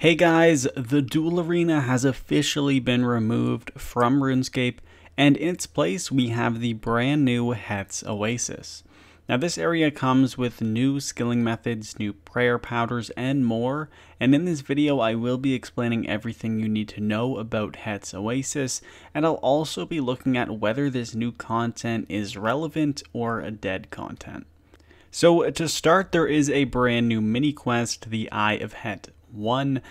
Hey guys, the Duel Arena has officially been removed from RuneScape, and in its place we have the brand new Hetz Oasis. Now this area comes with new skilling methods, new prayer powders, and more, and in this video I will be explaining everything you need to know about Hetz Oasis, and I'll also be looking at whether this new content is relevant or a dead content. So to start, there is a brand new mini quest, the Eye of Het 1,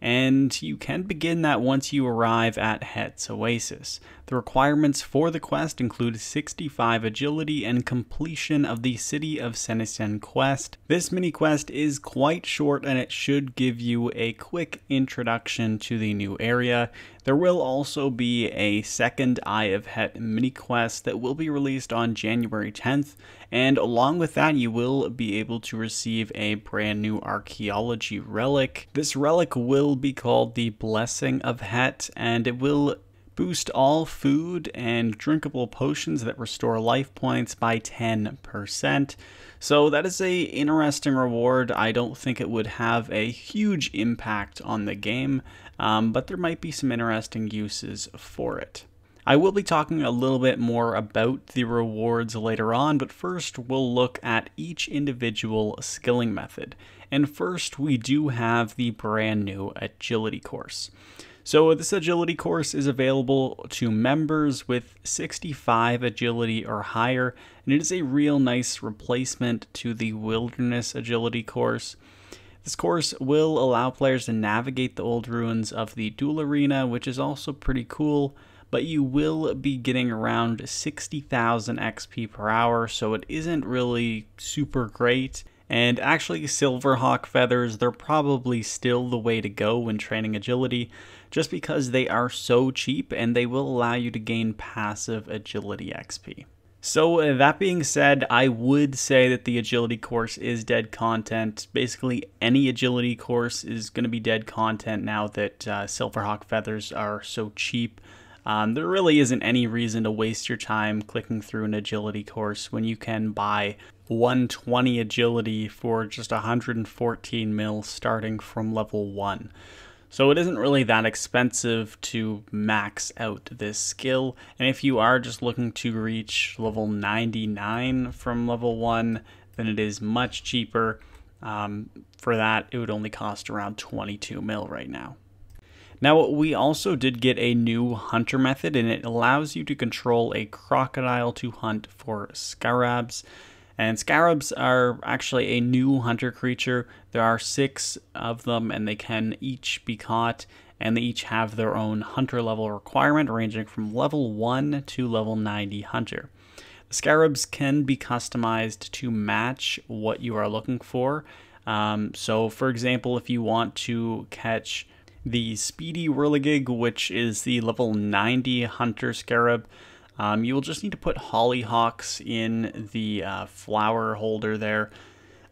and you can begin that once you arrive at Het's Oasis. The requirements for the quest include 65 agility and completion of the City of Senisen quest. This mini quest is quite short and it should give you a quick introduction to the new area. There will also be a second Eye of Het mini quest that will be released on January 10th, and along with that, you will be able to receive a brand new archaeology relic. This relic will be called the Blessing of Het, and it will Boost all food and drinkable potions that restore life points by 10%. So that is a interesting reward. I don't think it would have a huge impact on the game, um, but there might be some interesting uses for it. I will be talking a little bit more about the rewards later on, but first we'll look at each individual skilling method. And first, we do have the brand new Agility course. So, this agility course is available to members with 65 agility or higher, and it is a real nice replacement to the wilderness agility course. This course will allow players to navigate the old ruins of the duel arena, which is also pretty cool, but you will be getting around 60,000 XP per hour, so it isn't really super great. And actually, Silverhawk feathers, they're probably still the way to go when training agility, just because they are so cheap and they will allow you to gain passive agility XP. So uh, that being said, I would say that the agility course is dead content. Basically, any agility course is going to be dead content now that uh, Silverhawk feathers are so cheap. Um, there really isn't any reason to waste your time clicking through an agility course when you can buy 120 agility for just 114 mil starting from level 1. So it isn't really that expensive to max out this skill, and if you are just looking to reach level 99 from level 1, then it is much cheaper. Um, for that, it would only cost around 22 mil right now. Now, we also did get a new hunter method, and it allows you to control a crocodile to hunt for scarabs. And scarabs are actually a new hunter creature. There are six of them, and they can each be caught, and they each have their own hunter level requirement, ranging from level 1 to level 90 hunter. The scarabs can be customized to match what you are looking for. Um, so, for example, if you want to catch the Speedy Whirligig, which is the level 90 Hunter Scarab, um, you will just need to put hollyhocks in the uh, flower holder there,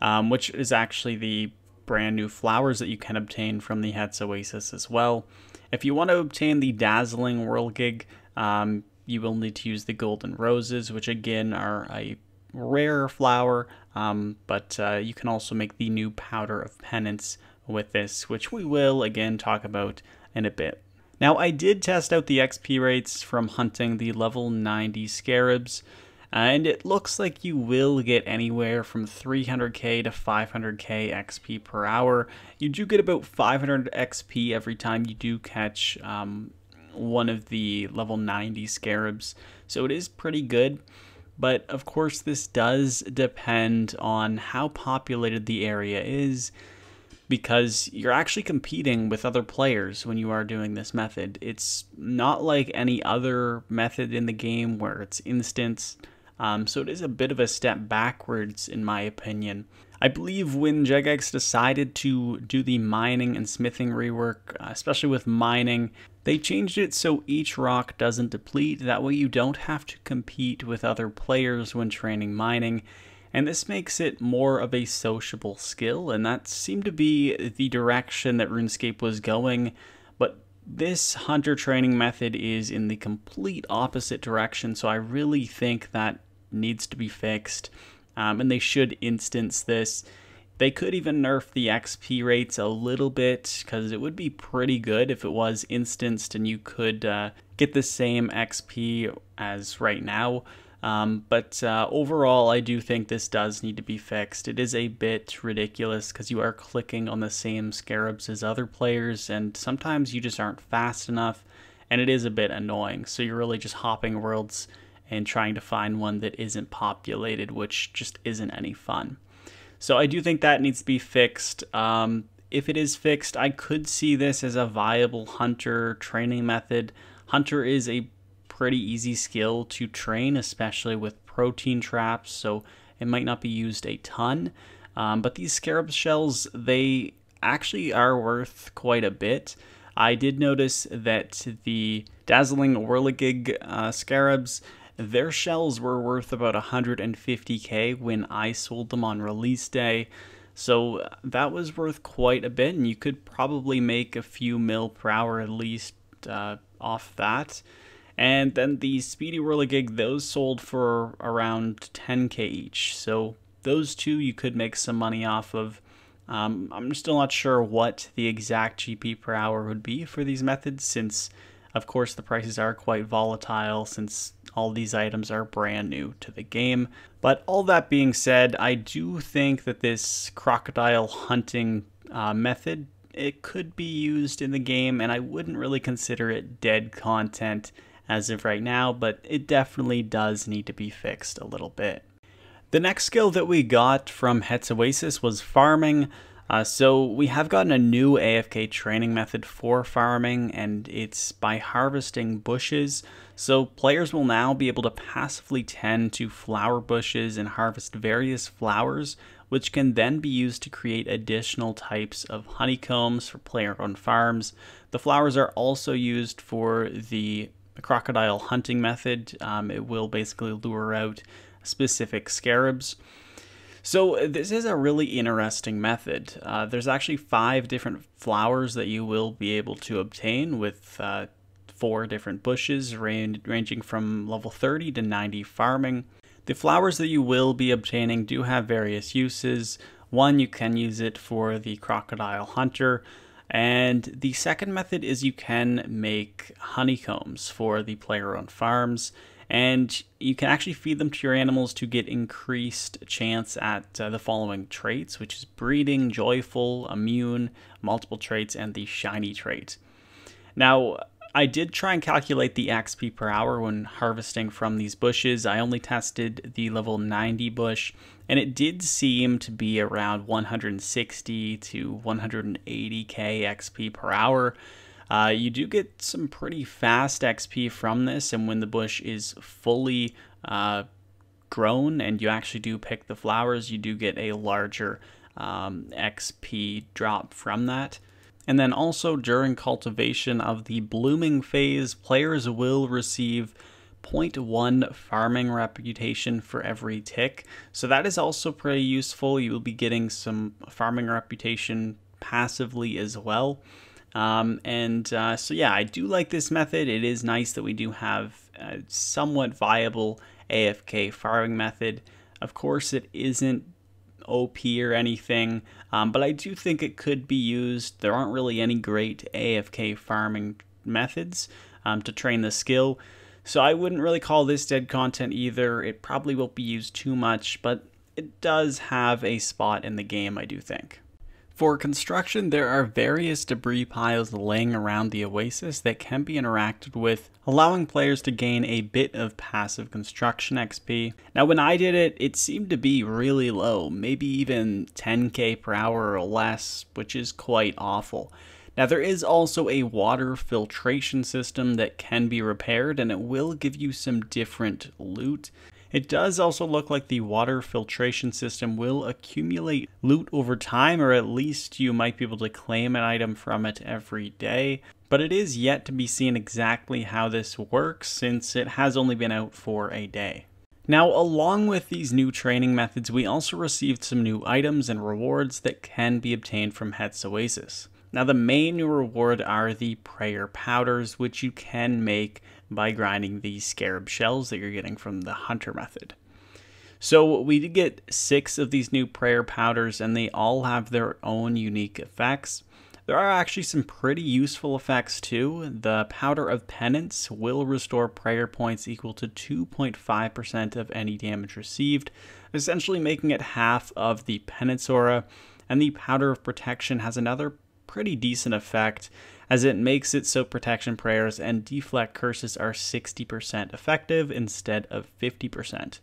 um, which is actually the brand new flowers that you can obtain from the Hetz Oasis as well. If you want to obtain the Dazzling Whirlgig, um, you will need to use the Golden Roses, which again are a rare flower, um, but uh, you can also make the new Powder of Penance with this, which we will again talk about in a bit. Now, I did test out the XP rates from hunting the level 90 scarabs, and it looks like you will get anywhere from 300k to 500k XP per hour. You do get about 500 XP every time you do catch um, one of the level 90 scarabs, so it is pretty good. But of course, this does depend on how populated the area is because you're actually competing with other players when you are doing this method. It's not like any other method in the game where it's instanced. um, so it is a bit of a step backwards in my opinion. I believe when Jagex decided to do the mining and smithing rework, uh, especially with mining, they changed it so each rock doesn't deplete. That way, you don't have to compete with other players when training mining and this makes it more of a sociable skill, and that seemed to be the direction that RuneScape was going, but this hunter training method is in the complete opposite direction, so I really think that needs to be fixed, um, and they should instance this. They could even nerf the XP rates a little bit because it would be pretty good if it was instanced and you could uh, get the same XP as right now. Um, but uh, overall, I do think this does need to be fixed. It is a bit ridiculous because you are clicking on the same scarabs as other players, and sometimes you just aren't fast enough, and it is a bit annoying. So you're really just hopping worlds and trying to find one that isn't populated, which just isn't any fun. So I do think that needs to be fixed. Um, if it is fixed, I could see this as a viable hunter training method. Hunter is a pretty easy skill to train, especially with protein traps, so it might not be used a ton. Um, but these scarab shells, they actually are worth quite a bit. I did notice that the Dazzling Whirligig uh, scarabs, their shells were worth about 150k when I sold them on release day. So that was worth quite a bit, and you could probably make a few mil per hour at least uh, off that. And then the Speedy Whirligig, those sold for around 10k each. So those two you could make some money off of. Um, I'm still not sure what the exact GP per hour would be for these methods, since, of course, the prices are quite volatile since all these items are brand new to the game. But all that being said, I do think that this crocodile hunting uh, method, it could be used in the game, and I wouldn't really consider it dead content as of right now, but it definitely does need to be fixed a little bit. The next skill that we got from Hetz Oasis was farming. Uh, so we have gotten a new AFK training method for farming, and it's by harvesting bushes. So players will now be able to passively tend to flower bushes and harvest various flowers, which can then be used to create additional types of honeycombs for player-owned farms. The flowers are also used for the the crocodile hunting method. Um, it will basically lure out specific scarabs. So this is a really interesting method. Uh, there's actually five different flowers that you will be able to obtain with uh, four different bushes ran ranging from level 30 to 90 farming. The flowers that you will be obtaining do have various uses. One, you can use it for the crocodile hunter. And the second method is you can make honeycombs for the player owned farms. And you can actually feed them to your animals to get increased chance at uh, the following traits, which is breeding, joyful, immune, multiple traits, and the shiny trait. Now, I did try and calculate the XP per hour when harvesting from these bushes. I only tested the level 90 bush and it did seem to be around 160 to 180k XP per hour. Uh, you do get some pretty fast XP from this, and when the bush is fully uh, grown and you actually do pick the flowers, you do get a larger um, XP drop from that. And then also during cultivation of the blooming phase, players will receive 0.1 farming reputation for every tick. So that is also pretty useful. You will be getting some farming reputation passively as well. Um, and uh, so yeah, I do like this method. It is nice that we do have a somewhat viable AFK farming method. Of course, it isn't OP or anything, um, but I do think it could be used. There aren't really any great AFK farming methods um, to train the skill. So I wouldn't really call this dead content either. It probably won't be used too much, but it does have a spot in the game, I do think. For construction, there are various debris piles laying around the oasis that can be interacted with, allowing players to gain a bit of passive construction XP. Now when I did it, it seemed to be really low, maybe even 10k per hour or less, which is quite awful. Now there is also a water filtration system that can be repaired and it will give you some different loot. It does also look like the water filtration system will accumulate loot over time, or at least you might be able to claim an item from it every day. But it is yet to be seen exactly how this works since it has only been out for a day. Now, along with these new training methods, we also received some new items and rewards that can be obtained from Hetz Oasis. Now, the main reward are the prayer powders, which you can make by grinding the scarab shells that you're getting from the hunter method. So, we did get six of these new prayer powders, and they all have their own unique effects. There are actually some pretty useful effects too. The Powder of Penance will restore prayer points equal to 2.5% of any damage received, essentially making it half of the Penance aura. And the Powder of Protection has another pretty decent effect as it makes it so protection prayers and deflect curses are 60% effective instead of 50%.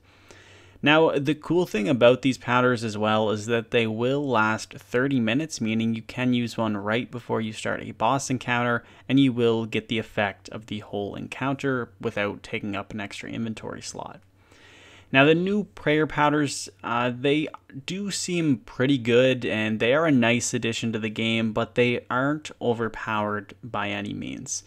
Now, the cool thing about these powders as well is that they will last 30 minutes, meaning you can use one right before you start a boss encounter, and you will get the effect of the whole encounter without taking up an extra inventory slot. Now, the new prayer powders, uh, they do seem pretty good and they are a nice addition to the game, but they aren't overpowered by any means.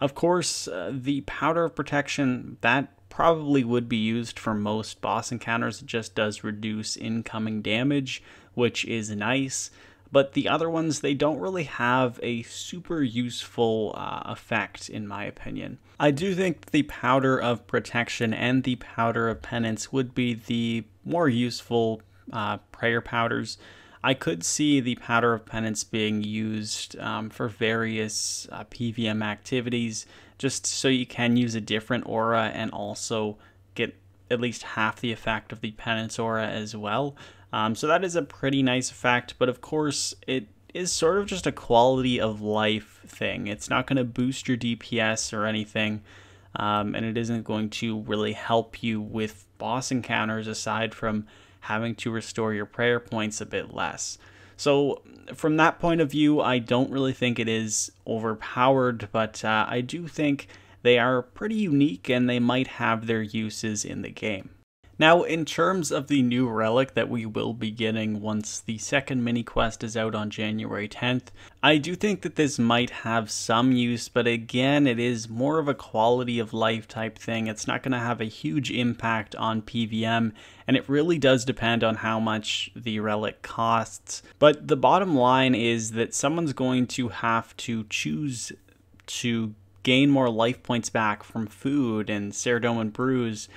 Of course, uh, the Powder of Protection, that probably would be used for most boss encounters. It just does reduce incoming damage, which is nice but the other ones, they don't really have a super useful uh, effect, in my opinion. I do think the Powder of Protection and the Powder of Penance would be the more useful uh, prayer powders. I could see the Powder of Penance being used um, for various uh, PVM activities, just so you can use a different aura and also get at least half the effect of the penance aura as well. Um, so that is a pretty nice effect, but of course it is sort of just a quality of life thing. It's not going to boost your DPS or anything, um, and it isn't going to really help you with boss encounters aside from having to restore your prayer points a bit less. So, from that point of view, I don't really think it is overpowered, but uh, I do think they are pretty unique and they might have their uses in the game. Now, in terms of the new relic that we will be getting once the second mini quest is out on January 10th, I do think that this might have some use, but again, it is more of a quality of life type thing. It's not going to have a huge impact on PVM, and it really does depend on how much the relic costs. But the bottom line is that someone's going to have to choose to gain more life points back from food and Ceradoman brews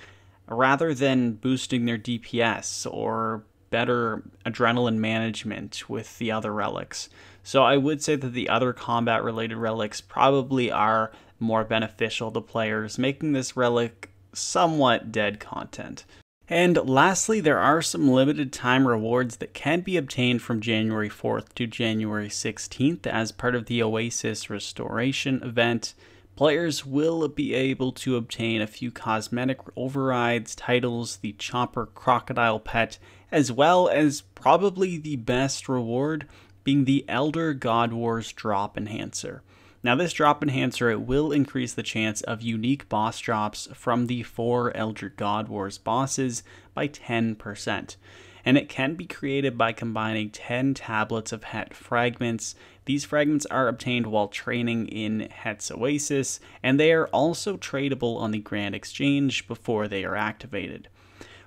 rather than boosting their DPS or better adrenaline management with the other relics. So I would say that the other combat related relics probably are more beneficial to players, making this relic somewhat dead content. And lastly, there are some limited time rewards that can be obtained from January 4th to January 16th as part of the Oasis Restoration event. Players will be able to obtain a few cosmetic overrides, titles, the Chopper Crocodile Pet, as well as probably the best reward being the Elder God Wars Drop Enhancer. Now this drop enhancer it will increase the chance of unique boss drops from the four Elder God Wars bosses by 10%. And it can be created by combining 10 tablets of Het fragments these fragments are obtained while training in Het's Oasis, and they are also tradable on the Grand Exchange before they are activated.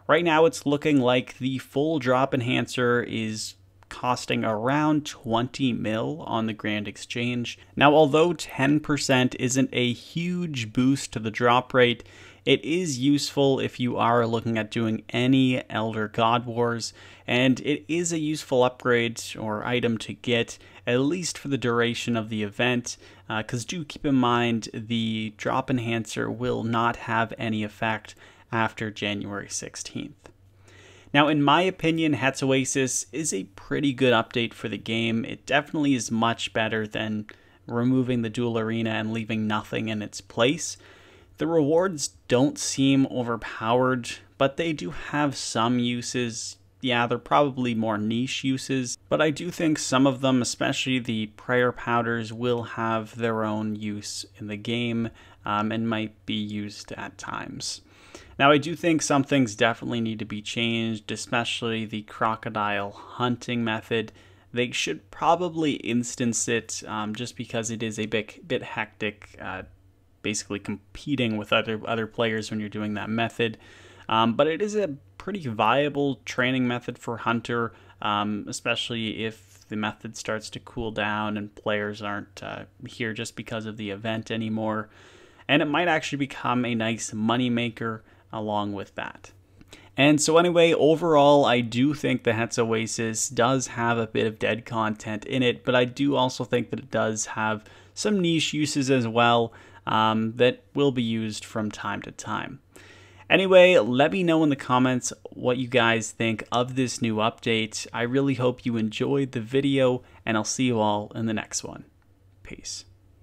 Right now it's looking like the full drop enhancer is costing around 20 mil on the Grand Exchange. Now, although 10% isn't a huge boost to the drop rate, it is useful if you are looking at doing any Elder God Wars, and it is a useful upgrade or item to get at least for the duration of the event, because uh, do keep in mind the drop enhancer will not have any effect after January 16th. Now, in my opinion, Hats Oasis is a pretty good update for the game. It definitely is much better than removing the dual arena and leaving nothing in its place. The rewards don't seem overpowered, but they do have some uses yeah, they're probably more niche uses, but I do think some of them, especially the prayer powders, will have their own use in the game um, and might be used at times. Now, I do think some things definitely need to be changed, especially the crocodile hunting method. They should probably instance it um, just because it is a bit, bit hectic, uh, basically competing with other, other players when you're doing that method. Um, but it is a pretty viable training method for Hunter, um, especially if the method starts to cool down and players aren't uh, here just because of the event anymore. And it might actually become a nice moneymaker along with that. And so, anyway, overall, I do think the Hetz Oasis does have a bit of dead content in it, but I do also think that it does have some niche uses as well um, that will be used from time to time. Anyway, let me know in the comments what you guys think of this new update. I really hope you enjoyed the video, and I'll see you all in the next one. Peace.